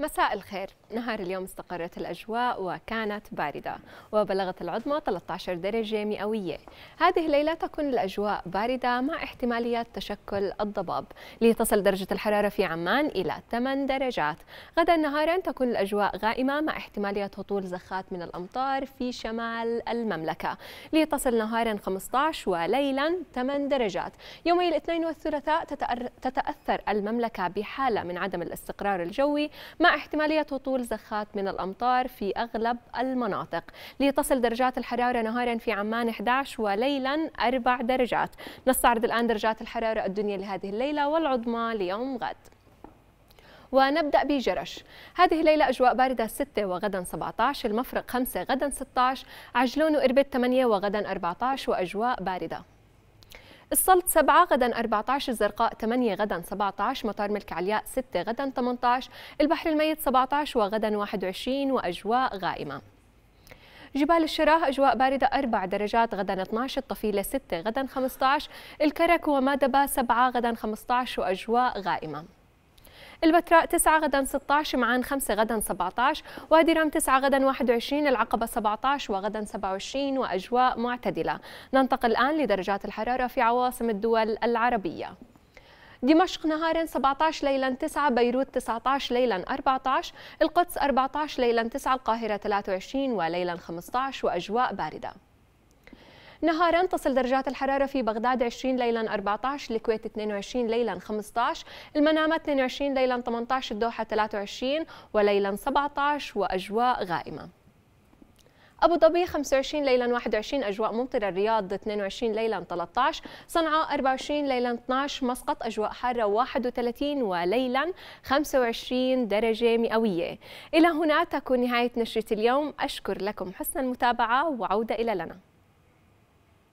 مساء الخير نهار اليوم استقرت الأجواء وكانت باردة وبلغت العظمى 13 درجة مئوية هذه الليلة تكون الأجواء باردة مع احتماليات تشكل الضباب لتصل درجة الحرارة في عمان إلى 8 درجات غدا نهارا تكون الأجواء غائمة مع احتماليات هطول زخات من الأمطار في شمال المملكة لتصل نهارا 15 وليلا 8 درجات يومي الاثنين والثلاثاء تتأثر المملكة بحالة من عدم الاستقرار الجوي مع مع احتمالية هطول زخات من الأمطار في أغلب المناطق لتصل درجات الحرارة نهارا في عمان 11 وليلا 4 درجات نستعرض الآن درجات الحرارة الدنيا لهذه الليلة والعظمى ليوم غد ونبدأ بجرش هذه الليلة أجواء باردة 6 وغدا 17 المفرق 5 غدا 16 عجلون وإربد 8 وغدا 14 وأجواء باردة السلط 7 غدا 14 الزرقاء 8 غدا 17 مطار ملك علياء 6 غدا 18 البحر الميت 17 وغدا 21 وأجواء غائمة جبال الشراه أجواء باردة 4 درجات غدا 12 الطفيلة 6 غدا 15 الكرك ومادبة 7 غدا 15 وأجواء غائمة البتراء 9 غدا 16 معان 5 غدا 17 وادي رام 9 غدا 21 العقبة 17 وغدا 27 وأجواء معتدلة ننتقل الآن لدرجات الحرارة في عواصم الدول العربية دمشق نهارا 17 ليلا 9 بيروت 19 ليلا 14 القدس 14 ليلا 9 القاهرة 23 وليلا 15 وأجواء باردة نهارا تصل درجات الحرارة في بغداد 20 ليلا 14 الكويت 22 ليلا 15 المنامة 22 ليلا 18 الدوحة 23 وليلا 17 وأجواء غائمة أبو ظبي 25 ليلا 21 أجواء ممطرة الرياض 22 ليلا 13 صنعاء 24 ليلا 12 مسقط أجواء حارة 31 وليلا 25 درجة مئوية إلى هنا تكون نهاية نشرة اليوم أشكر لكم حسن المتابعة وعودة إلى لنا